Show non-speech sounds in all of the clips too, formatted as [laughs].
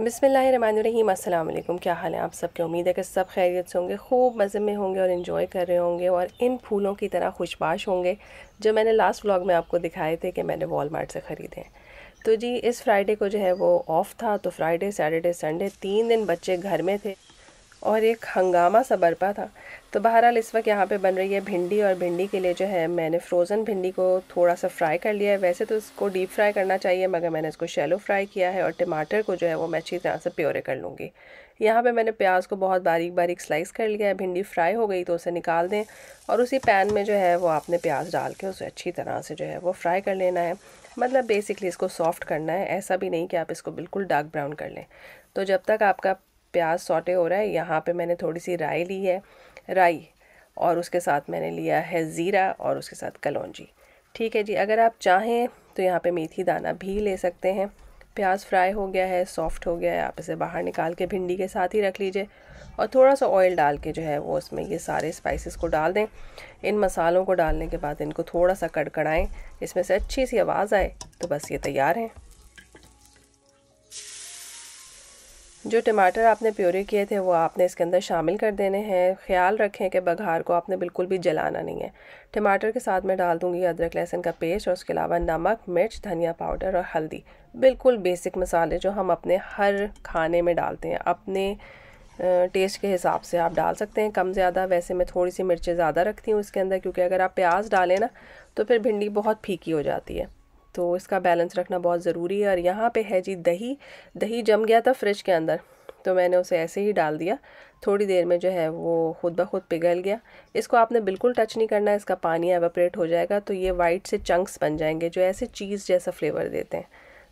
बिसमीम असल क्या हाल है आप सब की उम्मीद है कि सब खैरियत से होंगे खूब मज़े में होंगे और इन्जॉय कर रहे होंगे और इन फूलों की तरह खुशबाश होंगे जो मैंने लास्ट व्लॉग में आपको दिखाए थे कि मैंने वॉलमार्ट से ख़रीदे हैं तो जी इस फ्राइडे को जो है वो ऑफ़ था तो फ्राइडे सैटरडे संडे तीन दिन बच्चे घर में थे और एक हंगामा सा बरपा था तो बहरहाल इस वक्त यहाँ पे बन रही है भिंडी और भिंडी के लिए जो है मैंने फ्रोज़न भिंडी को थोड़ा सा फ्राई कर लिया है वैसे तो इसको डीप फ्राई करना चाहिए मगर मैंने इसको शैलो फ्राई किया है और टमाटर को जो है वो मैं अच्छी तरह से प्योरे कर लूँगी यहाँ पे मैंने प्याज को बहुत बारीक बारीक स्लाइस कर लिया है भिंडी फ्राई हो गई तो उसे निकाल दें और उसी पैन में जो है वो आपने प्याज डाल के उसे अच्छी तरह से जो है वो फ्राई कर लेना है मतलब बेसिकली इसको सॉफ्ट करना है ऐसा भी नहीं कि आप इसको बिल्कुल डार्क ब्राउन कर लें तो जब तक आपका प्याज सॉटे हो रहा है यहाँ पे मैंने थोड़ी सी राई ली है राई और उसके साथ मैंने लिया है ज़ीरा और उसके साथ कलौजी ठीक है जी अगर आप चाहें तो यहाँ पे मेथी दाना भी ले सकते हैं प्याज फ्राई हो गया है सॉफ्ट हो गया है आप इसे बाहर निकाल के भिंडी के साथ ही रख लीजिए और थोड़ा सा ऑयल डाल के जो है वो उसमें ये सारे स्पाइसेस को डाल दें इन मसालों को डालने के बाद इनको थोड़ा सा कड़कड़ाएँ इसमें से अच्छी सी आवाज़ आए तो बस ये तैयार हैं जो टमाटर आपने प्योरी किए थे वो आपने इसके अंदर शामिल कर देने हैं ख्याल रखें कि बघार को आपने बिल्कुल भी जलाना नहीं है टमाटर के साथ मैं डाल दूँगी अदरक लहसुन का पेस्ट और उसके अलावा नमक मिर्च धनिया पाउडर और हल्दी बिल्कुल बेसिक मसाले जो हम अपने हर खाने में डालते हैं अपने टेस्ट के हिसाब से आप डाल सकते हैं कम ज़्यादा वैसे मैं थोड़ी सी मिर्चें ज़्यादा रखती हूँ इसके अंदर क्योंकि अगर आप प्याज डालें ना तो फिर भिंडी बहुत फीकी हो जाती है तो इसका बैलेंस रखना बहुत ज़रूरी है और यहाँ पे है जी दही दही जम गया था फ्रिज के अंदर तो मैंने उसे ऐसे ही डाल दिया थोड़ी देर में जो है वो खुद ब खुद पिघल गया इसको आपने बिल्कुल टच नहीं करना इसका पानी एवेपरेट हो जाएगा तो ये वाइट से चंक्स बन जाएंगे जो ऐसे चीज़ जैसा फ्लेवर देते हैं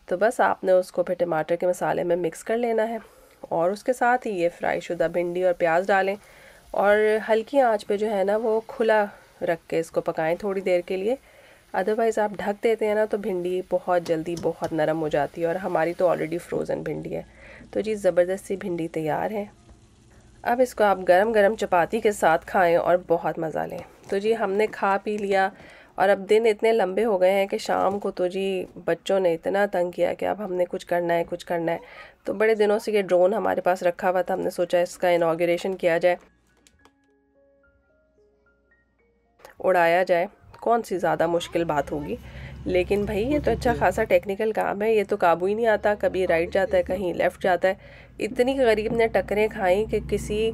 तो बस आपने उसको फिर टमाटर के मसाले में मिक्स कर लेना है और उसके साथ ही ये फ्राई शुदा भिंडी और प्याज डालें और हल्की आँच पर जो है ना वो खुला रख के इसको पकाएं थोड़ी देर के लिए अदरवाइज़ आप ढक देते हैं ना तो भिंडी बहुत जल्दी बहुत नरम हो जाती है और हमारी तो ऑलरेडी फ्रोज़न भिंडी है तो जी ज़बरदस्ती भिंडी तैयार है अब इसको आप गरम गरम चपाती के साथ खाएं और बहुत मज़ा लें तो जी हमने खा पी लिया और अब दिन इतने लंबे हो गए हैं कि शाम को तो जी बच्चों ने इतना तंग किया कि अब हमने कुछ करना है कुछ करना है तो बड़े दिनों से ये ड्रोन हमारे पास रखा हुआ था हमने सोचा इसका इनाग्रेशन किया जाए उड़ाया जाए कौन सी ज़्यादा मुश्किल बात होगी लेकिन भाई ये तो, तो अच्छा खासा टेक्निकल काम है ये तो काबू ही नहीं आता कभी राइट जाता है कहीं लेफ़्ट जाता है इतनी गरीब ने टकरें खाई कि किसी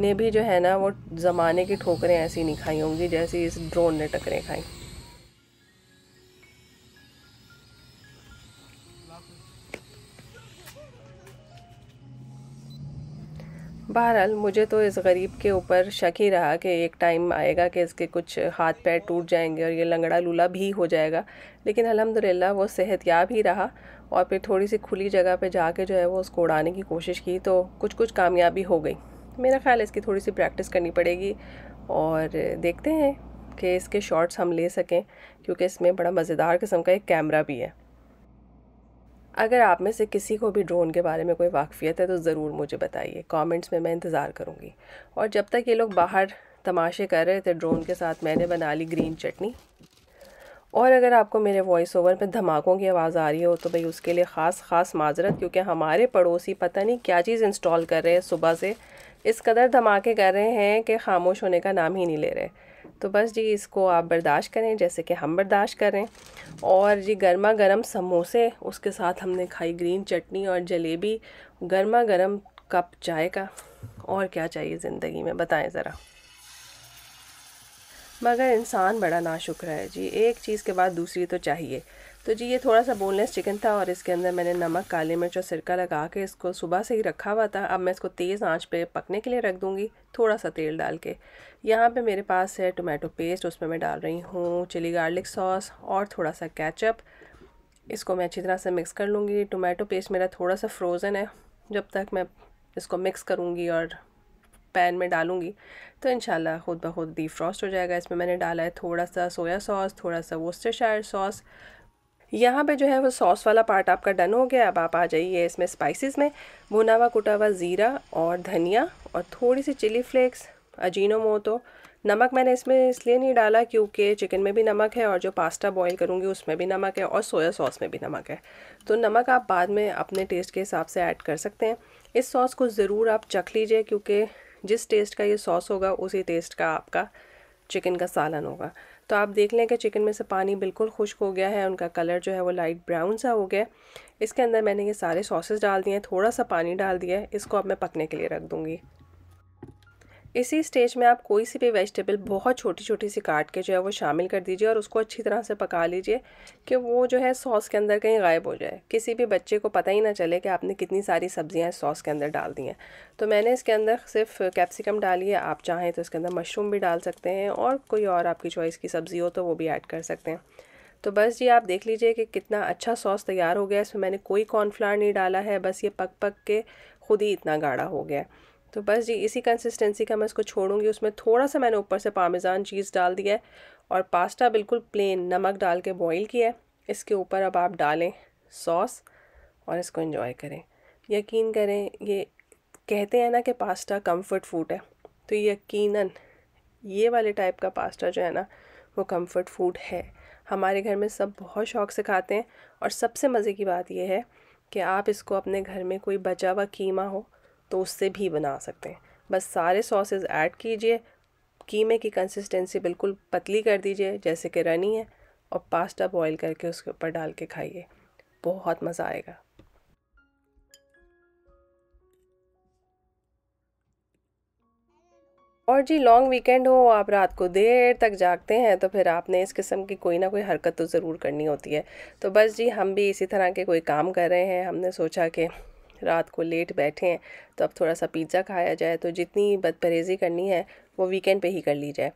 ने भी जो है ना वो ज़माने की ठोकरें ऐसी नहीं खाई होंगी जैसी इस ड्रोन ने टकरें खाई बहरहाल मुझे तो इस गरीब के ऊपर शक ही रहा कि एक टाइम आएगा कि इसके कुछ हाथ पैर टूट जाएंगे और ये लंगड़ा लूला भी हो जाएगा लेकिन अलहमदिल्ला वो याब ही रहा और फिर थोड़ी सी खुली जगह पे जाके जो है वो उसको उड़ाने की कोशिश की तो कुछ कुछ कामयाबी हो गई मेरा ख्याल है इसकी थोड़ी सी प्रैक्टिस करनी पड़ेगी और देखते हैं कि इसके शॉट्स हम ले सकें क्योंकि इसमें बड़ा मज़ेदार किस्म का एक कैमरा भी है अगर आप में से किसी को भी ड्रोन के बारे में कोई वाकफ़ियत है तो ज़रूर मुझे बताइए कमेंट्स में मैं इंतज़ार करूँगी और जब तक ये लोग बाहर तमाशे कर रहे थे ड्रोन के साथ मैंने बना ली ग्रीन चटनी और अगर आपको मेरे वॉइस ओवर में धमाकों की आवाज़ आ रही हो तो भाई उसके लिए ख़ास ख़ास माजरत क्योंकि हमारे पड़ोसी पता नहीं क्या चीज़ इंस्टॉल कर रहे हैं सुबह से इस कदर धमाके कर रहे हैं कि खामोश होने का नाम ही नहीं ले रहे तो बस जी इसको आप बर्दाश्त करें जैसे कि हम बर्दाश्त करें और जी गर्मा गर्म समोसे उसके साथ हमने खाई ग्रीन चटनी और जलेबी गर्मा गर्म कप चाय का और क्या चाहिए ज़िंदगी में बताएं ज़रा मगर इंसान बड़ा नाशुक्र है जी एक चीज़ के बाद दूसरी तो चाहिए तो जी ये थोड़ा सा बोनलेस चिकन था और इसके अंदर मैंने नमक काली मिर्च और सिरका लगा के इसको सुबह से ही रखा हुआ था अब मैं इसको तेज़ आंच पे पकने के लिए रख दूँगी थोड़ा सा तेल डाल के यहाँ पे मेरे पास है टोमेटो पेस्ट उसमें मैं डाल रही हूँ चिली गार्लिक सॉस और थोड़ा सा कैचअप इसको मैं अच्छी तरह से मिक्स कर लूँगी टोमेटो पेस्ट मेरा थोड़ा सा फ्रोज़न है जब तक मैं इसको मिक्स करूँगी और पैन में डालूँगी तो इन खुद ब खुद डी फ्रॉस्ट हो जाएगा इसमें मैंने डाला है थोड़ा सा सोया सॉस थोड़ा सा वोस्टर शायर सॉस यहाँ पे जो है वो सॉस वाला पार्ट आपका डन हो गया अब आप आ जाइए इसमें स्पाइसेस में भुना हुआ कुटा हुआ ज़ीरा और धनिया और थोड़ी सी चिली फ्लेक्स अजीनोमोटो नमक मैंने इसमें इसलिए नहीं डाला क्योंकि चिकन में भी नमक है और जो पास्ता बॉईल करूँगी उसमें भी नमक है और सोया सॉस में भी नमक है तो नमक आप बाद में अपने टेस्ट के हिसाब से ऐड कर सकते हैं इस सॉस को ज़रूर आप चख लीजिए क्योंकि जिस टेस्ट का ये सॉस होगा उसी टेस्ट का आपका चिकन का सालन होगा तो आप देख लें कि चिकन में से पानी बिल्कुल खुश्क हो गया है उनका कलर जो है वो लाइट ब्राउन सा हो गया इसके अंदर मैंने ये सारे सॉसेस डाल दिए हैं थोड़ा सा पानी डाल दिया है इसको अब मैं पकने के लिए रख दूँगी इसी स्टेज में आप कोई सी भी वेजिटेबल बहुत छोटी छोटी सी काट के जो है वो शामिल कर दीजिए और उसको अच्छी तरह से पका लीजिए कि वो जो है सॉस के अंदर कहीं गायब हो जाए किसी भी बच्चे को पता ही ना चले कि आपने कितनी सारी सब्ज़ियाँ इस सॉस के अंदर डाल दी हैं तो मैंने इसके अंदर सिर्फ कैप्सिकम डाली है आप चाहें तो इसके अंदर मशरूम भी डाल सकते हैं और कोई और आपकी चॉइस की सब्ज़ी हो तो वो भी ऐड कर सकते हैं तो बस जी आप देख लीजिए कि कितना अच्छा सॉस तैयार हो गया इसमें मैंने कोई कॉर्नफ्लावर नहीं डाला है बस ये पक पक के ख़ुद ही इतना गाढ़ा हो गया तो बस जी इसी कंसिस्टेंसी का मैं इसको छोड़ूंगी उसमें थोड़ा सा मैंने ऊपर से पामेज़ान चीज़ डाल दिया है और पास्ता बिल्कुल प्लेन नमक डाल के बॉईल किया है इसके ऊपर अब आप डालें सॉस और इसको इन्जॉय करें यकीन करें ये कहते हैं ना कि पास्ता कम्फर्ट फूड है तो यकीन ये वाले टाइप का पास्ता जो है ना वो कम्फ़र्ट फूड है हमारे घर में सब बहुत शौक से खाते हैं और सबसे मज़े की बात यह है कि आप इसको अपने घर में कोई बचा हुआ कीमा हो तो उससे भी बना सकते हैं बस सारे सॉसेस ऐड कीजिए कीमे की कंसिस्टेंसी बिल्कुल पतली कर दीजिए जैसे कि रनी है और पास्ता बॉईल करके उसके ऊपर डाल के खाइए बहुत मज़ा आएगा और जी लॉन्ग वीकेंड हो आप रात को देर तक जागते हैं तो फिर आपने इस किस्म की कोई ना कोई हरकत तो ज़रूर करनी होती है तो बस जी हम भी इसी तरह के कोई काम कर रहे हैं हमने सोचा कि रात को लेट बैठे हैं तो अब थोड़ा सा पिज़्ज़ा खाया जाए तो जितनी बदपरहेज़ी करनी है वो वीकेंड पे ही कर ली जाए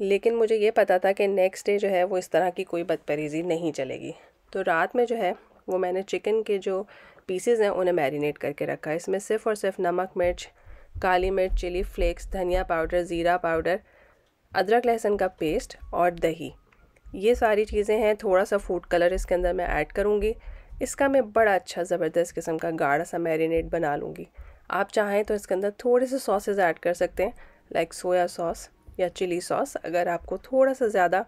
लेकिन मुझे ये पता था कि नेक्स्ट डे जो है वो इस तरह की कोई बदपरहेज़ी नहीं चलेगी तो रात में जो है वो मैंने चिकन के जो पीसेज हैं उन्हें मैरिनेट करके रखा इसमें सिर्फ और सिर्फ नमक मिर्च काली मिर्च चिली फ्लेक्स धनिया पाउडर ज़ीरा पाउडर अदरक लहसुन का पेस्ट और दही ये सारी चीज़ें हैं थोड़ा सा फूड कलर इसके अंदर मैं ऐड करूँगी इसका मैं बड़ा अच्छा ज़बरदस्त किस्म का गाढ़ा सा मैरिनेट बना लूँगी आप चाहें तो इसके अंदर थोड़े से सॉसेज ऐड कर सकते हैं लाइक सोया सॉस या चिली सॉस अगर आपको थोड़ा सा ज़्यादा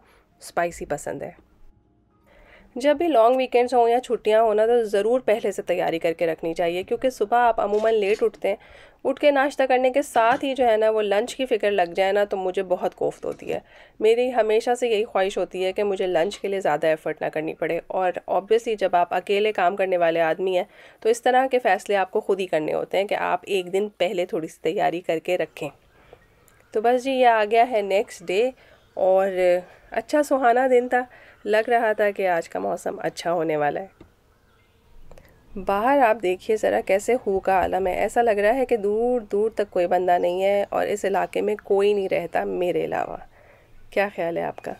स्पाइसी पसंद है जब भी लॉन्ग वीकेंड्स हों या छुट्टियाँ होना तो ज़रूर पहले से तैयारी करके रखनी चाहिए क्योंकि सुबह आप अमूमन लेट उठते हैं उठ के नाश्ता करने के साथ ही जो है ना वो लंच की फ़िक्र लग जाए ना तो मुझे बहुत कोफ्त होती है मेरी हमेशा से यही ख्वाहिश होती है कि मुझे लंच के लिए ज़्यादा एफ़र्ट ना करनी पड़े और ऑब्वियसली जब आप अकेले काम करने वाले आदमी हैं तो इस तरह के फ़ैसले आपको खुद ही करने होते हैं कि आप एक दिन पहले थोड़ी सी तैयारी करके रखें तो बस जी ये आ गया है नेक्स्ट डे और अच्छा सुहाना दिन था लग रहा था कि आज का मौसम अच्छा होने वाला है बाहर आप देखिए ज़रा कैसे हु का आलम है ऐसा लग रहा है कि दूर दूर तक कोई बंदा नहीं है और इस इलाके में कोई नहीं रहता मेरे अलावा क्या ख्याल है आपका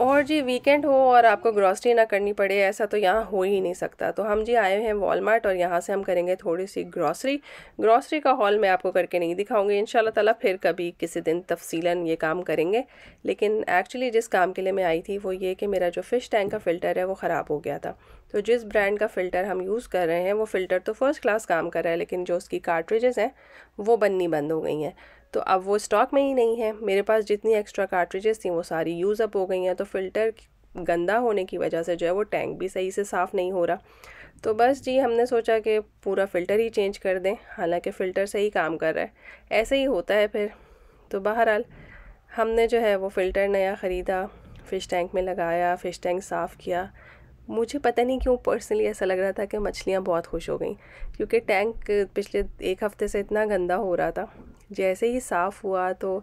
और जी वीकेंड हो और आपको ग्रॉसरी ना करनी पड़े ऐसा तो यहाँ हो ही नहीं सकता तो हम जी आए हैं वॉलमार्ट और यहाँ से हम करेंगे थोड़ी सी ग्रॉसरी ग्रॉसरी का हॉल मैं आपको करके नहीं दिखाऊंगी इन तला फिर कभी किसी दिन तफसीला ये काम करेंगे लेकिन एक्चुअली जिस काम के लिए मैं आई थी वो ये कि मेरा जो फ़िश टैंक का फ़िल्टर है वो ख़राब हो गया था तो जिस ब्रांड का फ़िल्टर हम यूज़ कर रहे हैं वो फ़िल्टर तो फ़र्स्ट क्लास काम कर रहा है लेकिन जो उसकी कार्ट्रेज़ हैं वो बननी बंद हो गई हैं तो अब वो स्टॉक में ही नहीं है मेरे पास जितनी एक्स्ट्रा कार्ट्रिजेस थी वो सारी यूज़ अप हो गई हैं तो फ़िल्टर गंदा होने की वजह से जो है वो टैंक भी सही से साफ़ नहीं हो रहा तो बस जी हमने सोचा कि पूरा फ़िल्टर ही चेंज कर दें हालांकि फ़िल्टर सही काम कर रहा है ऐसे ही होता है फिर तो बहरहाल हमने जो है वो फ़िल्टर नया ख़रीदा फ़िश टैंक में लगाया फ़िश टैंक साफ़ किया मुझे पता नहीं क्यों पर्सनली ऐसा लग रहा था कि मछलियाँ बहुत खुश हो गई क्योंकि टैंक पिछले एक हफ़्ते से इतना गंदा हो रहा था जैसे ही साफ़ हुआ तो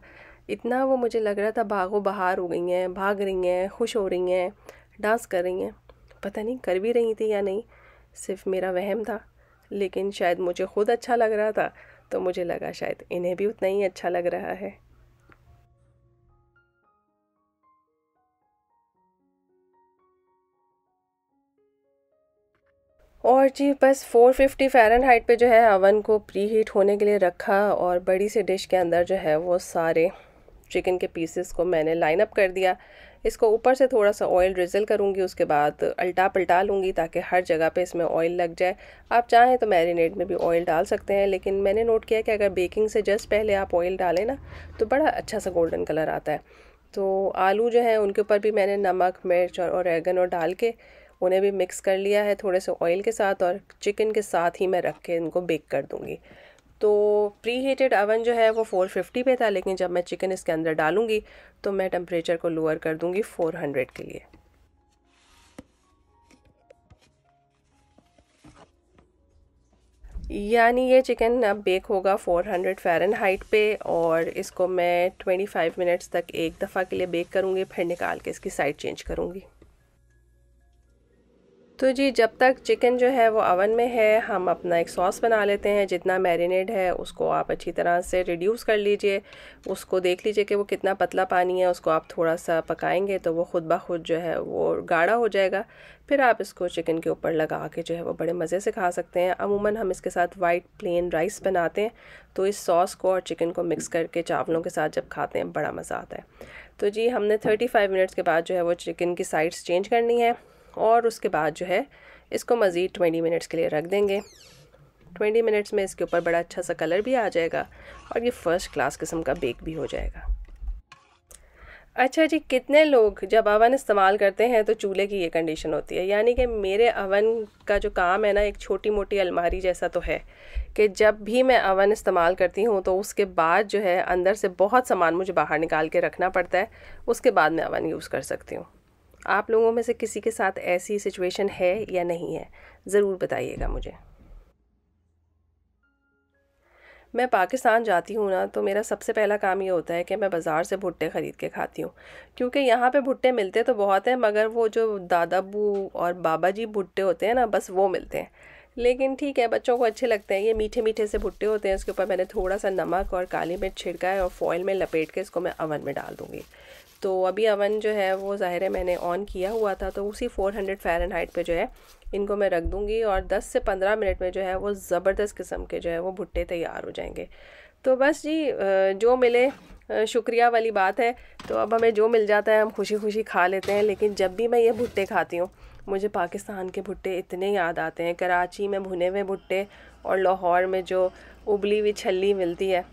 इतना वो मुझे लग रहा था भागो बहार हो गई हैं भाग रही हैं खुश हो रही हैं डांस कर रही हैं पता नहीं कर भी रही थी या नहीं सिर्फ मेरा वहम था लेकिन शायद मुझे खुद अच्छा लग रहा था तो मुझे लगा शायद इन्हें भी उतना ही अच्छा लग रहा है और जी बस 450 हाइट पर जो है अवन को प्री हीट होने के लिए रखा और बड़ी सी डिश के अंदर जो है वो सारे चिकन के पीसेस को मैंने लाइन अप कर दिया इसको ऊपर से थोड़ा सा ऑयल ड्रिजल करूँगी उसके बाद अल्टा पलटा लूँगी ताकि हर जगह पे इसमें ऑयल लग जाए आप चाहें तो मैरिनेट में भी ऑयल डाल सकते हैं लेकिन मैंने नोट किया कि अगर बेकिंग से जस्ट पहले आप ऑयल डालें ना तो बड़ा अच्छा सा गोल्डन कलर आता है तो आलू जो है उनके ऊपर भी मैंने नमक मिर्च और रैगन और डाल के उन्हें भी मिक्स कर लिया है थोड़े से ऑयल के साथ और चिकन के साथ ही मैं रख के इनको बेक कर दूँगी तो प्री हीटेड अवन जो है वो 450 पे था लेकिन जब मैं चिकन इसके अंदर डालूँगी तो मैं टेम्परेचर को लोअर कर दूँगी 400 के लिए यानी ये चिकन अब बेक होगा 400 हाइट पे और इसको मैं 25 मिनट्स तक एक दफ़ा के लिए बेक करूँगी फिर निकाल के इसकी साइड चेंज करूँगी तो जी जब तक चिकन जो है वो अवन में है हम अपना एक सॉस बना लेते हैं जितना मैरिनेट है उसको आप अच्छी तरह से रिड्यूस कर लीजिए उसको देख लीजिए कि वो कितना पतला पानी है उसको आप थोड़ा सा पकाएंगे तो वो ख़ुद ब खुद जो है वो गाढ़ा हो जाएगा फिर आप इसको चिकन के ऊपर लगा के जो है वो बड़े मज़े से खा सकते हैं अमूमन हम इसके साथ वाइट प्लेन राइस बनाते हैं तो इस सॉस को और चिकन को मिक्स करके चावलों के साथ जब खाते हैं बड़ा मज़ा आता है तो जी हमने फाइव मिनट्स के बाद जो है वो चिकन की साइड्स चेंज करनी है और उसके बाद जो है इसको मज़ीद ट्वेंटी मिनट्स के लिए रख देंगे ट्वेंटी मिनट्स में इसके ऊपर बड़ा अच्छा सा कलर भी आ जाएगा और ये फ़र्स्ट क्लास किस्म का बेक भी हो जाएगा अच्छा जी कितने लोग जब अवन इस्तेमाल करते हैं तो चूल्हे की ये कंडीशन होती है यानी कि मेरे अवन का जो काम है ना एक छोटी मोटी अलमारी जैसा तो है कि जब भी मैं अवन इस्तेमाल करती हूँ तो उसके बाद जो है अंदर से बहुत सामान मुझे बाहर निकाल के रखना पड़ता है उसके बाद मैं अवन यूज़ कर सकती हूँ आप लोगों में से किसी के साथ ऐसी सिचुएशन है या नहीं है ज़रूर बताइएगा मुझे मैं पाकिस्तान जाती हूँ ना तो मेरा सबसे पहला काम ये होता है कि मैं बाज़ार से भुट्टे ख़रीद के खाती हूँ क्योंकि यहाँ पे भुट्टे मिलते तो बहुत हैं मगर वो जो दादाबू और बाबा जी भुट्टे होते हैं ना बस वो मिलते हैं लेकिन ठीक है बच्चों को अच्छे लगते हैं ये मीठे मीठे से भुट्टे होते हैं इसके ऊपर मैंने थोड़ा सा नमक और काली मिर्च छिड़का है और फॉइल में लपेट के इसको मैं अवन में डाल दूँगी तो अभी अवन जो है वो ज़ाहिर है मैंने ऑन किया हुआ था तो उसी 400 हंड्रेड फ़ारन हाइट पर जो है इनको मैं रख दूँगी और 10 से 15 मिनट में जो है वो ज़बरदस्त किस्म के जो है वो भुट्टे तैयार हो जाएंगे तो बस जी जो मिले शुक्रिया वाली बात है तो अब हमें जो मिल जाता है हम खुशी खुशी खा लेते हैं लेकिन जब भी मैं ये भुट्टे खाती हूँ मुझे पाकिस्तान के भुट्टे इतने याद आते हैं कराची में भुने हुए भुट्टे और लाहौर में जो उबली हुई छली मिलती है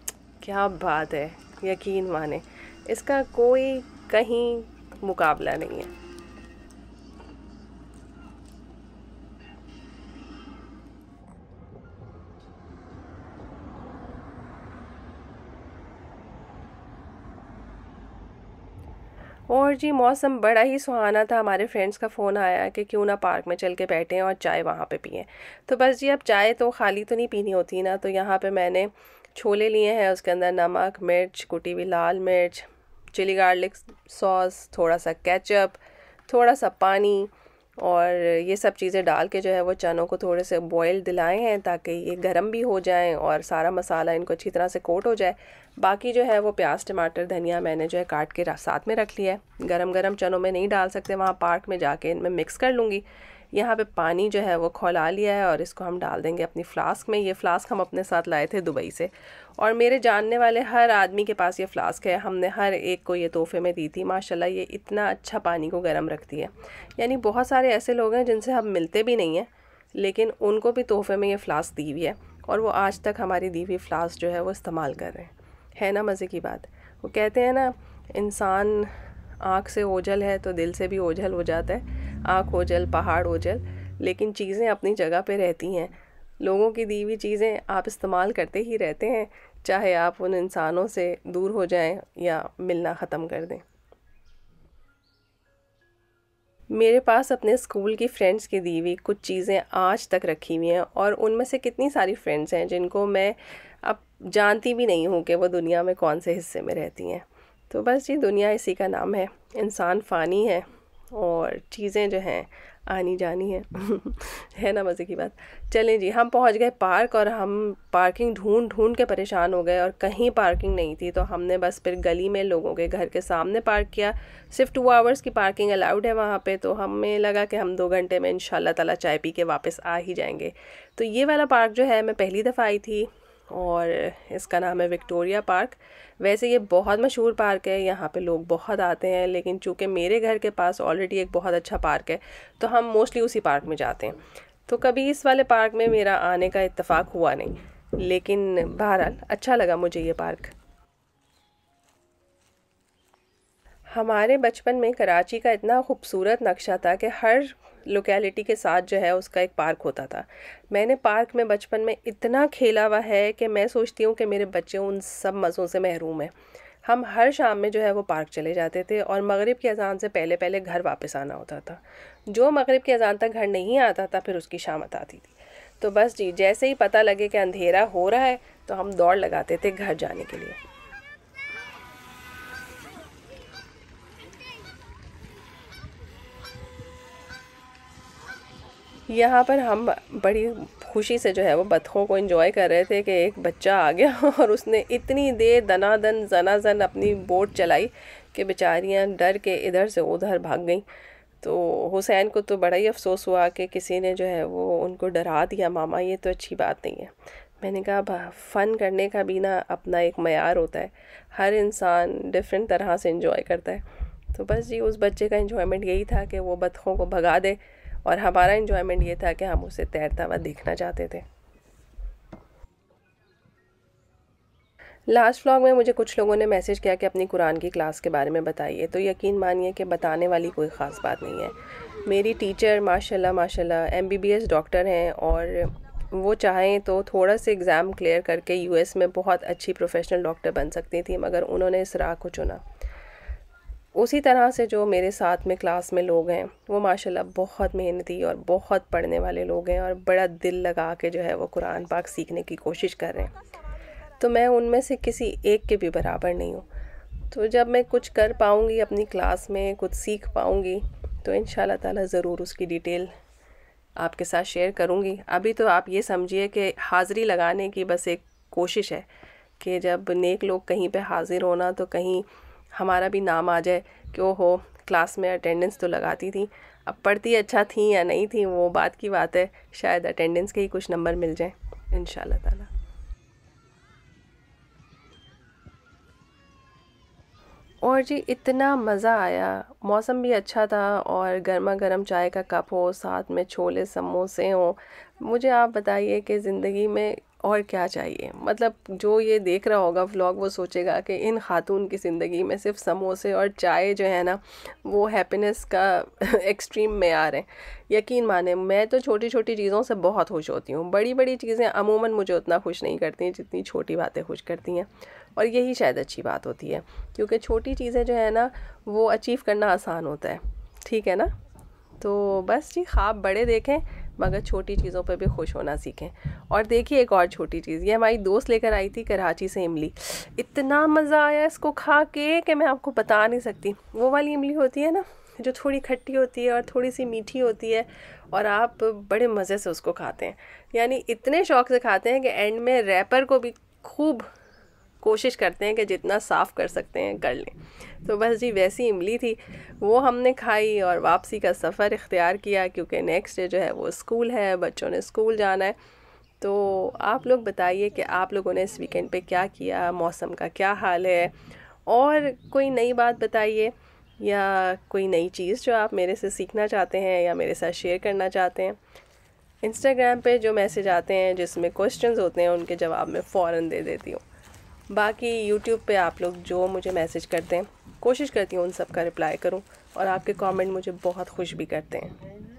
क्या बात है यकीन माने इसका कोई कहीं मुकाबला नहीं है और जी मौसम बड़ा ही सुहाना था हमारे फ्रेंड्स का फ़ोन आया कि क्यों ना पार्क में चल के बैठें और चाय वहाँ पे पिएं तो बस जी अब चाय तो खाली तो नहीं पीनी होती ना तो यहाँ पे मैंने छोले लिए हैं उसके अंदर नमक मिर्च कुटी हुई लाल मिर्च चिली गार्लिक सॉस थोड़ा सा केचप थोड़ा सा पानी और ये सब चीज़ें डाल के जो है वो चनों को थोड़े से बॉयल दिलाए हैं ताकि ये गर्म भी हो जाएं और सारा मसाला इनको अच्छी तरह से कोट हो जाए बाकी जो है वो प्याज टमाटर धनिया मैंने जो है काट के साथ में रख लिया है गरम गरम चनों में नहीं डाल सकते वहाँ पार्क में जाके इनमें मिक्स कर लूँगी यहाँ पे पानी जो है वो खौला लिया है और इसको हम डाल देंगे अपनी फ़्लास्क में ये फ़्लास्क हम अपने साथ लाए थे दुबई से और मेरे जानने वाले हर आदमी के पास ये फ़्लास्क है हमने हर एक को ये तोहफे में दी थी माशाल्लाह ये इतना अच्छा पानी को गर्म रखती है यानी बहुत सारे ऐसे लोग हैं जिनसे हम मिलते भी नहीं हैं लेकिन उनको भी तोहफे में ये फ़्लास्क दी हुई है और वो आज तक हमारी दी हुई फ़्लास्क जो है वो इस्तेमाल कर रहे हैं है ना मज़े की बात वो कहते हैं ना इंसान आँख से ओझल है तो दिल से भी ओझल हो जाता है आँख ओझल पहाड़ ओझल लेकिन चीज़ें अपनी जगह पर रहती हैं लोगों की दी हुई चीज़ें आप इस्तेमाल करते ही रहते हैं चाहे आप उन इंसानों से दूर हो जाएं या मिलना ख़त्म कर दें मेरे पास अपने स्कूल की फ्रेंड्स की दी हुई कुछ चीज़ें आज तक रखी हुई हैं और उनमें से कितनी सारी फ्रेंड्स हैं जिनको मैं अब जानती भी नहीं हूँ कि वो दुनिया में कौन से हिस्से में रहती हैं तो बस ये दुनिया इसी का नाम है इंसान फ़ानी है और चीज़ें जो हैं आनी जानी है [laughs] है ना मज़े की बात चलें जी हम पहुंच गए पार्क और हम पार्किंग ढूंढ ढूंढ के परेशान हो गए और कहीं पार्किंग नहीं थी तो हमने बस फिर गली में लोगों के घर के सामने पार्क किया सिर्फ टू आवर्स की पार्किंग अलाउड है वहाँ पे तो हमें लगा कि हम दो घंटे में इन ताला चाय पी के वापस आ ही जाएंगे तो ये वाला पार्क जो है मैं पहली दफ़ा आई थी और इसका नाम है विक्टोरिया पार्क वैसे ये बहुत मशहूर पार्क है यहाँ पे लोग बहुत आते हैं लेकिन चूँकि मेरे घर के पास ऑलरेडी एक बहुत अच्छा पार्क है तो हम मोस्टली उसी पार्क में जाते हैं तो कभी इस वाले पार्क में मेरा आने का इतफ़ाक़ हुआ नहीं लेकिन बहरहाल अच्छा लगा मुझे ये पार्क हमारे बचपन में कराची का इतना खूबसूरत नक्शा था कि हर लोकेलिटी के साथ जो है उसका एक पार्क होता था मैंने पार्क में बचपन में इतना खेला हुआ है कि मैं सोचती हूँ कि मेरे बच्चे उन सब मज़ों से महरूम हैं हम हर शाम में जो है वो पार्क चले जाते थे और मगरिब की अज़ान से पहले पहले घर वापस आना होता था जो मगरिब की अज़ान तक घर नहीं आता था फिर उसकी शामत आती थी तो बस जी जैसे ही पता लगे कि अंधेरा हो रहा है तो हम दौड़ लगाते थे घर जाने के लिए यहाँ पर हम बड़ी खुशी से जो है वो बतखों को एंजॉय कर रहे थे कि एक बच्चा आ गया [laughs] और उसने इतनी देर दनादन जनाजन अपनी बोट चलाई कि बेचारियाँ डर के इधर से उधर भाग गईं तो हुसैन को तो बड़ा ही अफसोस हुआ कि किसी ने जो है वो उनको डरा दिया मामा ये तो अच्छी बात नहीं है मैंने कहा फ़न करने का भी ना अपना एक मैार होता है हर इंसान डिफरेंट तरह से इन्जॉय करता है तो बस जी उस बच्चे का इन्जॉयमेंट यही था कि वो बतखों को भगा दे और हमारा इन्जॉयमेंट ये था कि हम उसे तैरता हुआ देखना चाहते थे लास्ट व्लॉग में मुझे कुछ लोगों ने मैसेज किया कि अपनी कुरान की क्लास के बारे में बताइए तो यकीन मानिए कि बताने वाली कोई ख़ास बात नहीं है मेरी टीचर माशाल्लाह माशाल्लाह एमबीबीएस डॉक्टर हैं और वो चाहें तो थोड़ा सा एग्ज़ाम क्लियर करके यूएस में बहुत अच्छी प्रोफेशनल डॉक्टर बन सकती थी मगर उन्होंने इस राह को चुना उसी तरह से जो मेरे साथ में क्लास में लोग हैं वो माशाल्लाह बहुत मेहनती और बहुत पढ़ने वाले लोग हैं और बड़ा दिल लगा के जो है वो कुरान पाक सीखने की कोशिश कर रहे हैं तो मैं उनमें से किसी एक के भी बराबर नहीं हूँ तो जब मैं कुछ कर पाऊँगी अपनी क्लास में कुछ सीख पाऊँगी तो इन ताला ज़रूर उसकी डिटेल आपके साथ शेयर करूँगी अभी तो आप ये समझिए कि हाज़िरी लगाने की बस एक कोशिश है कि जब नेक लोग कहीं पे हाज़िर होना तो कहीं हमारा भी नाम आ जाए कि हो क्लास में अटेंडेंस तो लगाती थी अब पढ़ती अच्छा थी या नहीं थी वो बात की बात है शायद अटेंडेंस के ही कुछ नंबर मिल जाए इन ताला और जी इतना मज़ा आया मौसम भी अच्छा था और गर्मा गर्म चाय का कप हो साथ में छोले समोसे हो मुझे आप बताइए कि ज़िंदगी में और क्या चाहिए मतलब जो ये देख रहा होगा व्लॉग वो सोचेगा कि इन खातून की ज़िंदगी में सिर्फ समोसे और चाय जो है ना वो हैप्पीनेस का एक्सट्रीम मैार है यकीन माने मैं तो छोटी छोटी चीज़ों से बहुत खुश होती हूँ बड़ी बड़ी चीज़ें अमूमन मुझे उतना खुश नहीं करती हैं जितनी छोटी बातें खुश करती हैं और यही शायद अच्छी बात होती है क्योंकि छोटी चीज़ें जो है ना वो अचीव करना आसान होता है ठीक है ना तो बस जी ख्वाब बड़े देखें मगर छोटी चीज़ों पर भी खुश होना सीखें और देखिए एक और छोटी चीज़ ये हमारी दोस्त लेकर आई थी कराची से इमली इतना मज़ा आया इसको खा के कि मैं आपको बता नहीं सकती वो वाली इमली होती है ना जो थोड़ी खट्टी होती है और थोड़ी सी मीठी होती है और आप बड़े मज़े से उसको खाते हैं यानी इतने शौक से खाते हैं कि एंड में रैपर को भी खूब कोशिश करते हैं कि जितना साफ़ कर सकते हैं कर लें तो बस जी वैसी इमली थी वो हमने खाई और वापसी का सफ़र इख्तियार किया क्योंकि नेक्स्ट डे जो है वो स्कूल है बच्चों ने स्कूल जाना है तो आप लोग बताइए कि आप लोगों ने इस वीकेंड पे क्या किया मौसम का क्या हाल है और कोई नई बात बताइए या कोई नई चीज़ जो आप मेरे से सीखना चाहते हैं या मेरे साथ शेयर करना चाहते हैं इंस्टाग्राम पे जो मैसेज आते हैं जिसमें क्वेश्चंस होते हैं उनके जवाब मैं फ़ौर दे देती हूँ बाकी यूट्यूब पे आप लोग जो मुझे मैसेज करते हैं कोशिश करती हूँ उन सब का रिप्लाई करूँ और आपके कमेंट मुझे बहुत खुश भी करते हैं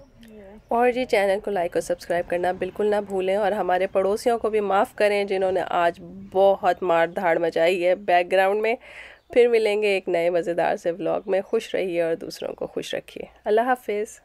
और जी चैनल को लाइक और सब्सक्राइब करना बिल्कुल ना भूलें और हमारे पड़ोसियों को भी माफ़ करें जिन्होंने आज बहुत मार धाड़ मचाई है बैकग्राउंड में फिर मिलेंगे एक नए मज़ेदार से ब्लॉग में खुश रहिए और दूसरों को खुश रखिए अल्लाह हाफिज़